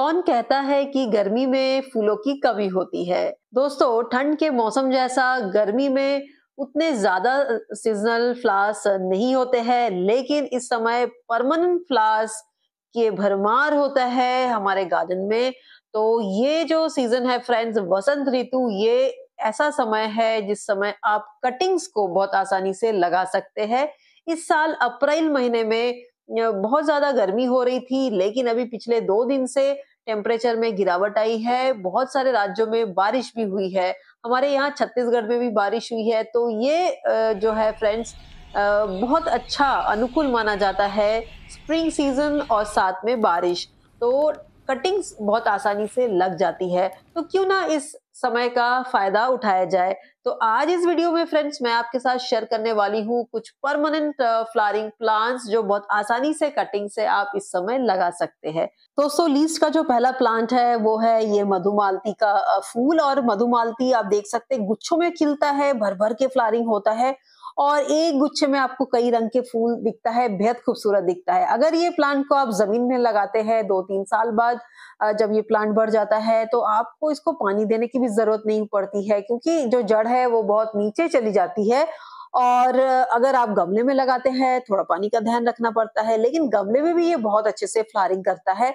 कौन कहता है कि गर्मी में फूलों की कमी होती है दोस्तों ठंड के मौसम जैसा गर्मी में उतने ज्यादा सीजनल फ्लावर्स नहीं होते हैं लेकिन इस समय परमानेंट फ्लावर्स के भरमार होता है हमारे गार्डन में तो ये जो सीजन है फ्रेंड्स वसंत ऋतु ये ऐसा समय है जिस समय आप कटिंग्स को बहुत आसानी से लगा सकते हैं इस साल अप्रैल महीने में बहुत ज्यादा गर्मी हो रही थी लेकिन अभी पिछले दो दिन से टेम्परेचर में गिरावट आई है बहुत सारे राज्यों में बारिश भी हुई है हमारे यहाँ छत्तीसगढ़ में भी बारिश हुई है तो ये जो है फ्रेंड्स बहुत अच्छा अनुकूल माना जाता है स्प्रिंग सीजन और साथ में बारिश तो कटिंग्स बहुत आसानी से लग जाती है तो क्यों ना इस समय का फायदा उठाया जाए तो आज इस वीडियो में फ्रेंड्स मैं आपके साथ शेयर करने वाली हूँ कुछ परमानेंट फ्लावरिंग प्लांट्स जो बहुत आसानी से कटिंग से आप इस समय लगा सकते हैं दोस्तों लीस्ट का जो पहला प्लांट है वो है ये मधुमालती का uh, फूल और मधुमालती आप देख सकते हैं गुच्छों में खिलता है भर भर के फ्लारिंग होता है और एक गुच्छे में आपको कई रंग के फूल दिखता है बेहद खूबसूरत दिखता है अगर ये प्लांट को आप जमीन में लगाते हैं दो तीन साल बाद जब ये प्लांट बढ़ जाता है तो आपको इसको पानी देने की भी जरूरत नहीं पड़ती है क्योंकि जो जड़ है वो बहुत नीचे चली जाती है और अगर आप गमले में लगाते हैं थोड़ा पानी का ध्यान रखना पड़ता है लेकिन गमले में भी ये बहुत अच्छे से फ्लारिंग करता है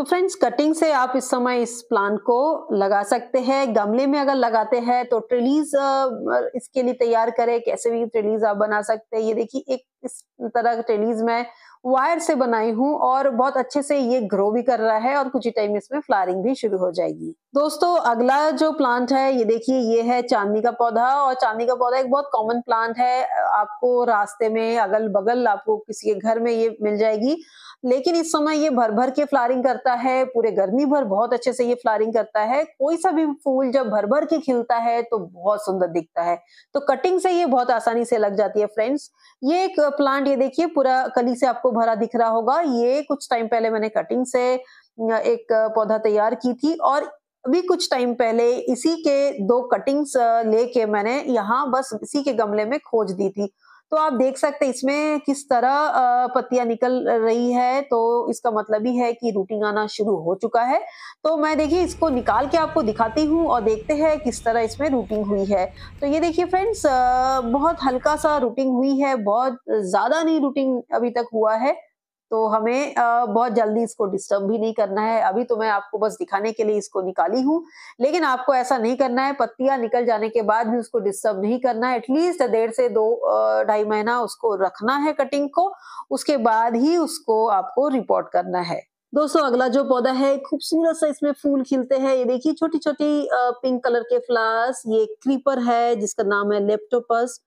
तो फ्रेंड्स कटिंग से आप इस समय इस प्लांट को लगा सकते हैं गमले में अगर लगाते हैं तो ट्रिलीज इसके लिए तैयार करें कैसे भी ट्रिलीज आप बना सकते हैं ये देखिए एक इस तरह ट्रिलीज मैं वायर से बनाई हूँ और बहुत अच्छे से ये ग्रो भी कर रहा है और कुछ ही टाइम इसमें फ्लारिंग भी शुरू हो जाएगी दोस्तों अगला जो प्लांट है ये देखिए ये है चांदी का पौधा और चांदी का पौधा एक बहुत कॉमन प्लांट है आपको रास्ते में अगल बगल आपको किसी के घर में ये मिल जाएगी लेकिन इस समय ये भर भर के फ्लारिंग करता है पूरे गर्मी भर बहुत अच्छे से ये फ्लारिंग करता है कोई सा भी फूल जब भर भर के खिलता है तो बहुत सुंदर दिखता है तो कटिंग से ये बहुत आसानी से लग जाती है फ्रेंड्स ये एक प्लांट ये देखिए पूरा कली से आपको भरा दिख रहा होगा ये कुछ टाइम पहले मैंने कटिंग से एक पौधा तैयार की थी और अभी कुछ टाइम पहले इसी के दो कटिंग्स लेके मैंने यहाँ बस इसी के गमले में खोज दी थी तो आप देख सकते हैं इसमें किस तरह पत्तियां निकल रही है तो इसका मतलब ही है कि रूटिंग आना शुरू हो चुका है तो मैं देखिए इसको निकाल के आपको दिखाती हूँ और देखते हैं किस तरह इसमें रूटिंग हुई है तो ये देखिए फ्रेंड्स बहुत हल्का सा रूटिंग हुई है बहुत ज़्यादा नहीं रूटिंग अभी तक हुआ है तो हमें बहुत जल्दी इसको डिस्टर्ब भी नहीं करना है अभी तो मैं आपको बस दिखाने के लिए इसको निकाली हूँ लेकिन आपको ऐसा नहीं करना है पत्तियां निकल जाने के बाद भी उसको डिस्टर्ब नहीं करना है एटलीस्ट डेढ़ से दो ढाई महीना उसको रखना है कटिंग को उसके बाद ही उसको आपको रिपोर्ट करना है दोस्तों अगला जो पौधा है खूबसूरत सा इसमें फूल खिलते हैं ये देखिए छोटी छोटी पिंक कलर के फ्लावर्स ये क्रीपर है जिसका नाम है लेप्टोपस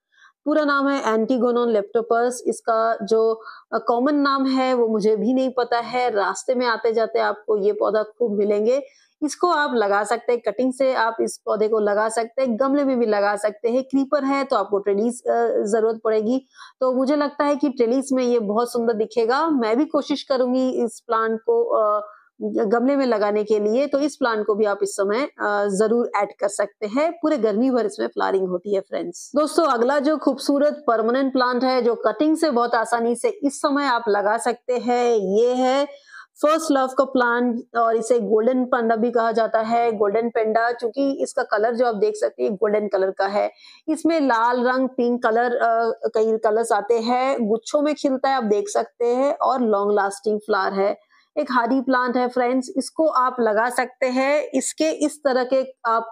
पूरा नाम है एंटीगोनोन लेप्टोपस इसका जो कॉमन नाम है वो मुझे भी नहीं पता है रास्ते में आते जाते आपको ये पौधा खूब मिलेंगे इसको आप लगा सकते हैं कटिंग से आप इस पौधे को लगा सकते हैं गमले में भी लगा सकते हैं क्रीपर है तो आपको ट्रेलिस जरूरत पड़ेगी तो मुझे लगता है कि ट्रेलिस में ये बहुत सुंदर दिखेगा मैं भी कोशिश करूंगी इस प्लांट को गमले में लगाने के लिए तो इस प्लांट को भी आप इस समय जरूर ऐड कर सकते हैं पूरे गर्मी भर इसमें फ्लारिंग होती है फ्रेंड्स दोस्तों अगला जो खूबसूरत परमानेंट प्लांट है जो कटिंग से बहुत आसानी से इस समय आप लगा सकते हैं ये है फर्स्ट लव का प्लांट और इसे गोल्डन पांडा भी कहा जाता है गोल्डन पेंडा चूंकि इसका कलर जो आप देख सकते हैं गोल्डन कलर का है इसमें लाल रंग पिंक कलर कई कलर्स आते हैं गुच्छों में खिलता है आप देख सकते हैं और लॉन्ग लास्टिंग फ्लावर है एक हारी प्लांट है फ्रेंड्स इसको आप लगा सकते हैं इसके इस तरह के आप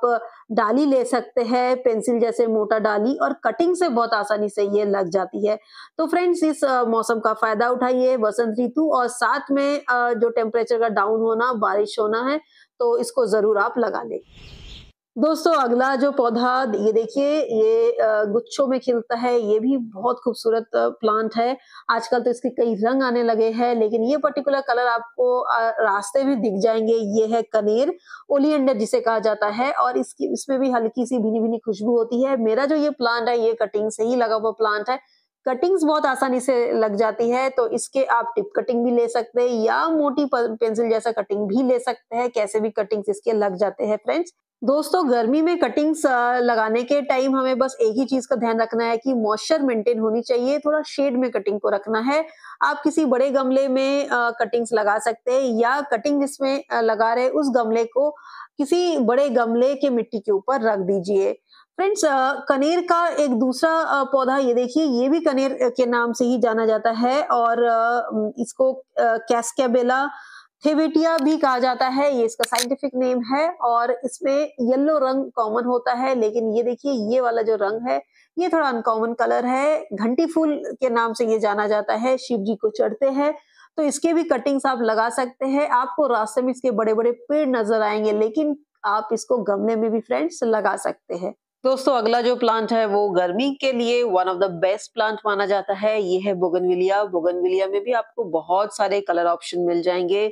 डाली ले सकते हैं पेंसिल जैसे मोटा डाली और कटिंग से बहुत आसानी से ये लग जाती है तो फ्रेंड्स इस मौसम का फायदा उठाइए वसंत ऋतु और साथ में जो टेम्परेचर का डाउन होना बारिश होना है तो इसको जरूर आप लगा लें दोस्तों अगला जो पौधा ये देखिए ये गुच्छों में खिलता है ये भी बहुत खूबसूरत प्लांट है आजकल तो इसके कई रंग आने लगे हैं लेकिन ये पर्टिकुलर कलर आपको रास्ते में दिख जाएंगे ये है कनेर ओलियंडर जिसे कहा जाता है और इसकी इसमें भी हल्की सी भिनी भिनी खुशबू होती है मेरा जो ये प्लांट है ये कटिंग से ही लगा हुआ प्लांट है कटिंग्स बहुत आसानी से लग जाती है तो इसके आप टिप कटिंग भी ले सकते हैं या मोटी पेंसिल जैसा कटिंग भी ले सकते हैं कैसे भी कटिंग्स इसके लग जाते हैं फ्रेंड्स दोस्तों गर्मी में कटिंग्स लगाने के टाइम हमें बस एक ही चीज का ध्यान रखना है कि मॉइस्चर मेंटेन होनी चाहिए थोड़ा शेड में कटिंग को रखना है आप किसी बड़े गमले में कटिंग्स लगा सकते हैं या कटिंग जिसमें लगा रहे उस गमले को किसी बड़े गमले के मिट्टी के ऊपर रख दीजिए फ्रेंड्स कनेर का एक दूसरा पौधा ये देखिए ये भी कनेर के नाम से ही जाना जाता है और इसको कैस्केबेला हेवेटिया भी कहा जाता है ये इसका साइंटिफिक नेम है और इसमें येलो रंग कॉमन होता है लेकिन ये देखिए ये वाला जो रंग है ये थोड़ा अनकॉमन कलर है घंटी फूल के नाम से ये जाना जाता है शिव जी को चढ़ते हैं तो इसके भी कटिंग्स आप लगा सकते हैं आपको रास्ते में इसके बड़े बड़े पेड़ नजर आएंगे लेकिन आप इसको गमले में भी फ्रेंड्स लगा सकते हैं दोस्तों अगला जो प्लांट है वो गर्मी के लिए one of the best plant माना जाता है ये है बोगनविलिया बोगनविलिया में भी आपको बहुत सारे कलर ऑप्शन मिल जाएंगे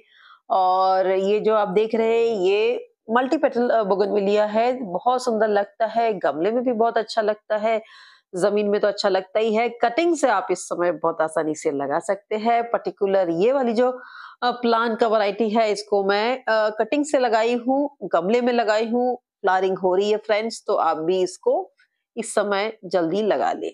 और ये जो आप देख रहे हैं ये मल्टीपेटल बोगनविलिया है बहुत सुंदर लगता है गमले में भी बहुत अच्छा लगता है जमीन में तो अच्छा लगता ही है कटिंग से आप इस समय बहुत आसानी से लगा सकते हैं पर्टिकुलर ये वाली जो प्लान का वैरायटी है इसको मैं कटिंग से लगाई हूँ गमले में लगाई हूँ फ्लारिंग हो रही है फ्रेंड्स तो आप भी इसको इस समय जल्दी लगा लें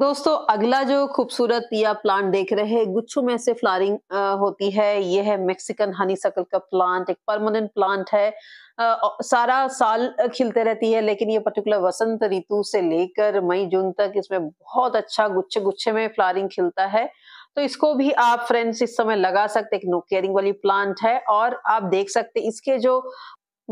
दोस्तों अगला जो खूबसूरत या प्लांट देख रहे हैं गुच्छों में से फ्लारिंग होती है ये है मेक्सिकन हनी सकल का प्लांट एक परमानेंट प्लांट है आ, सारा साल खिलते रहती है लेकिन ये पर्टिकुलर वसंत ऋतु से लेकर मई जून तक इसमें बहुत अच्छा गुच्छे गुच्छे में फ्लारिंग खिलता है तो इसको भी आप फ्रेंड्स इस समय लगा सकते एक नो केयरिंग वाली प्लांट है और आप देख सकते इसके जो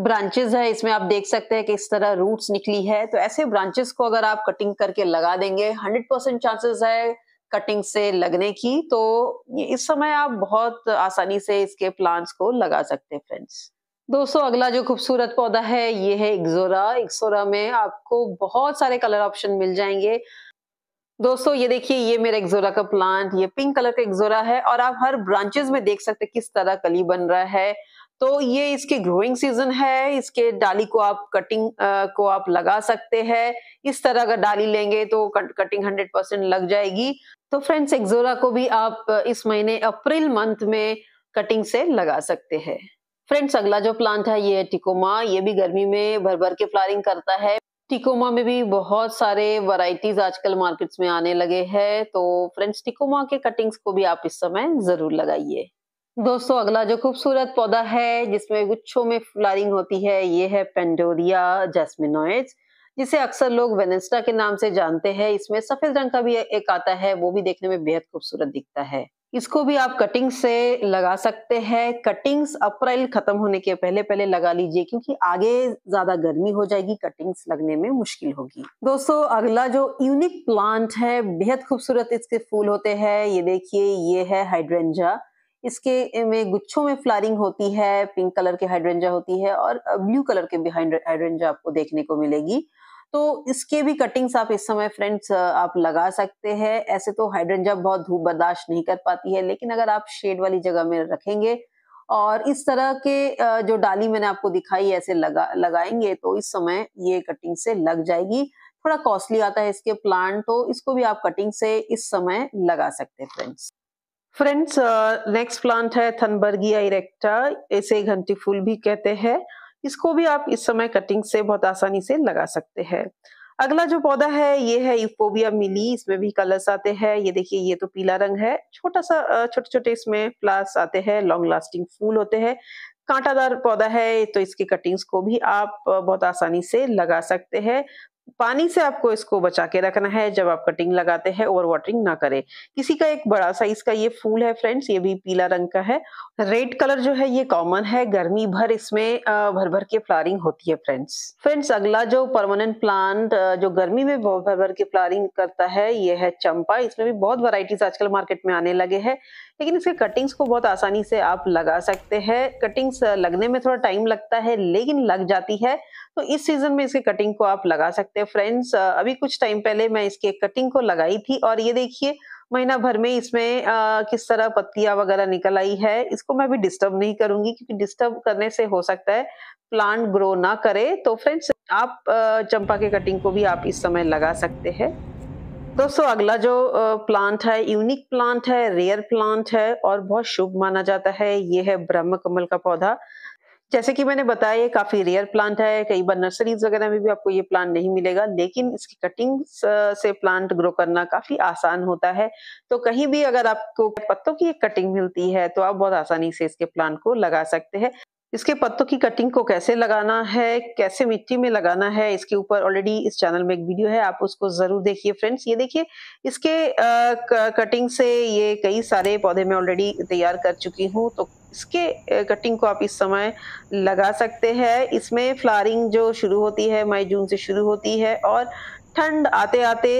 ब्रांचेस है इसमें आप देख सकते हैं कि इस तरह रूट्स निकली है तो ऐसे ब्रांचेस को अगर आप कटिंग करके लगा देंगे हंड्रेड परसेंट चांसेस है कटिंग से लगने की तो इस समय आप बहुत आसानी से इसके प्लांट्स को लगा सकते हैं फ्रेंड्स दोस्तों अगला जो खूबसूरत पौधा है ये है इक्सोरा इक्सोरा में आपको बहुत सारे कलर ऑप्शन मिल जाएंगे दोस्तों ये देखिए ये मेरा एक्जोरा का प्लांट ये पिंक कलर का एक्जोरा है और आप हर ब्रांचेस में देख सकते हैं किस तरह कली बन रहा है तो ये इसके ग्रोइंग सीजन है इसके डाली को आप कटिंग आ, को आप लगा सकते हैं इस तरह अगर डाली लेंगे तो कट, कटिंग हंड्रेड परसेंट लग जाएगी तो फ्रेंड्स एक्जोरा को भी आप इस महीने अप्रैल मंथ में कटिंग से लगा सकते हैं फ्रेंड्स अगला जो प्लांट है ये है टिकोमा ये भी गर्मी में भर भर के फ्लारिंग करता है टिकोमा में भी बहुत सारे वराइटीज आजकल मार्केट्स में आने लगे हैं तो फ्रेंड्स टिकोमा के कटिंग्स को भी आप इस समय जरूर लगाइए दोस्तों अगला जो खूबसूरत पौधा है जिसमें गुच्छों में फ्लारिंग होती है ये है पेंडोरिया जैस्मिनोइड्स जिसे अक्सर लोग वेनेस्टा के नाम से जानते हैं इसमें सफेद रंग का भी एक आता है वो भी देखने में बेहद खूबसूरत दिखता है इसको भी आप कटिंग से लगा सकते हैं कटिंग्स अप्रैल खत्म होने के पहले पहले लगा लीजिए क्योंकि आगे ज्यादा गर्मी हो जाएगी कटिंग्स लगने में मुश्किल होगी दोस्तों अगला जो यूनिक प्लांट है बेहद खूबसूरत इसके फूल होते हैं ये देखिए ये है हाइड्रेंजा इसके में गुच्छों में फ्लारिंग होती है पिंक कलर के हाइड्रेंजा होती है और ब्लू कलर के भी हाइड्रेंजा आपको देखने को मिलेगी तो इसके भी कटिंग्स आप इस समय फ्रेंड्स आप लगा सकते हैं ऐसे तो हाइड्रेंजा बहुत धूप बर्दाश्त नहीं कर पाती है लेकिन अगर आप शेड वाली जगह में रखेंगे और इस तरह के जो डाली मैंने आपको दिखाई ऐसे लगा लगाएंगे तो इस समय ये कटिंग से लग जाएगी थोड़ा कॉस्टली आता है इसके प्लांट तो इसको भी आप कटिंग से इस समय लगा सकते हैं फ्रेंड्स फ्रेंड्स नेक्स्ट प्लांट है थनबर्गिया इरेक्टा इसे घंटी फूल भी कहते हैं इसको भी आप इस समय कटिंग से बहुत आसानी से लगा सकते हैं अगला जो पौधा है ये है यूफोबिया मिली इसमें भी कलर्स आते हैं ये देखिए ये तो पीला रंग है छोटा सा छोटे छोटे इसमें फ्लास आते हैं लॉन्ग लास्टिंग फूल होते हैं कांटादार पौधा है तो इसकी कटिंग्स को भी आप बहुत आसानी से लगा सकते हैं पानी से आपको इसको बचा के रखना है जब आप कटिंग लगाते हैं ओवर वाटरिंग ना करें किसी का एक बड़ा साइज का ये फूल है फ्रेंड्स ये भी पीला रंग का है रेड कलर जो है ये कॉमन है गर्मी भर इसमें भर भर के फ्लारिंग होती है फ्रेंड्स फ्रेंड्स अगला जो परमानेंट प्लांट जो गर्मी में भर भर के फ्लारिंग करता है ये है चंपा इसमें भी बहुत वराइटीज आजकल मार्केट में आने लगे हैं लेकिन इसके कटिंग्स को बहुत आसानी से आप लगा सकते हैं कटिंग्स लगने में थोड़ा टाइम लगता है लेकिन लग जाती है तो इस सीजन में इसके कटिंग को आप लगा सकते हैं फ्रेंड्स अभी कुछ टाइम पहले मैं इसके कटिंग को लगाई थी और ये देखिए महीना भर में इसमें आ, किस तरह पत्तियां वगैरह निकल आई है इसको मैं भी डिस्टर्ब नहीं करूंगी क्योंकि डिस्टर्ब करने से हो सकता है प्लांट ग्रो ना करे तो फ्रेंड्स आप चंपा के कटिंग को भी आप इस समय लगा सकते हैं दोस्तों अगला जो प्लांट है यूनिक प्लांट है रेयर प्लांट है और बहुत शुभ माना जाता है ये है ब्रह्म कमल का पौधा जैसे कि मैंने बताया ये काफी रेयर प्लांट है कई बार नर्सरीज वगैरह में भी आपको ये प्लांट नहीं मिलेगा लेकिन इसकी कटिंग से प्लांट ग्रो करना काफी आसान होता है तो कहीं भी अगर आपको पत्तों की एक कटिंग मिलती है तो आप बहुत आसानी से इसके प्लांट को लगा सकते हैं इसके पत्तों की कटिंग को कैसे लगाना है कैसे मिट्टी में लगाना है इसके ऊपर ऑलरेडी इस चैनल में एक वीडियो है आप उसको जरूर देखिए फ्रेंड्स ये देखिए इसके कटिंग से ये कई सारे पौधे मैं ऑलरेडी तैयार कर चुकी हूँ तो इसके कटिंग को आप इस समय लगा सकते हैं इसमें फ्लारिंग जो शुरू होती है मई जून से शुरू होती है और ठंड आते आते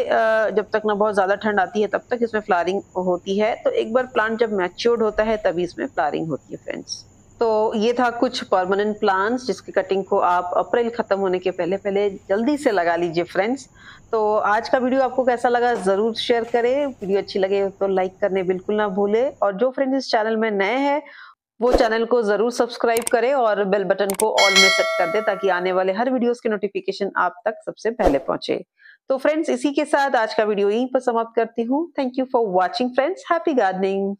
जब तक ना बहुत ज़्यादा ठंड आती है तब तक इसमें फ्लारिंग होती है तो एक बार प्लांट जब मैच्योर्ड होता है तभी इसमें फ्लारिंग होती है फ्रेंड्स तो ये था कुछ परमानेंट प्लांट्स जिसकी कटिंग को आप अप्रैल ख़त्म होने के पहले पहले जल्दी से लगा लीजिए फ्रेंड्स तो आज का वीडियो आपको कैसा लगा ज़रूर शेयर करें वीडियो अच्छी लगे तो लाइक करने बिल्कुल ना भूले और जो फ्रेंड्स इस चैनल में नए हैं वो चैनल को ज़रूर सब्सक्राइब करें और बेल बटन को ऑल में सेट कर दे ताकि आने वाले हर वीडियोज के नोटिफिकेशन आप तक सबसे पहले पहुंचे तो फ्रेंड्स इसी के साथ आज का वीडियो यहीं पर समाप्त करती हूँ thank you for watching friends happy gardening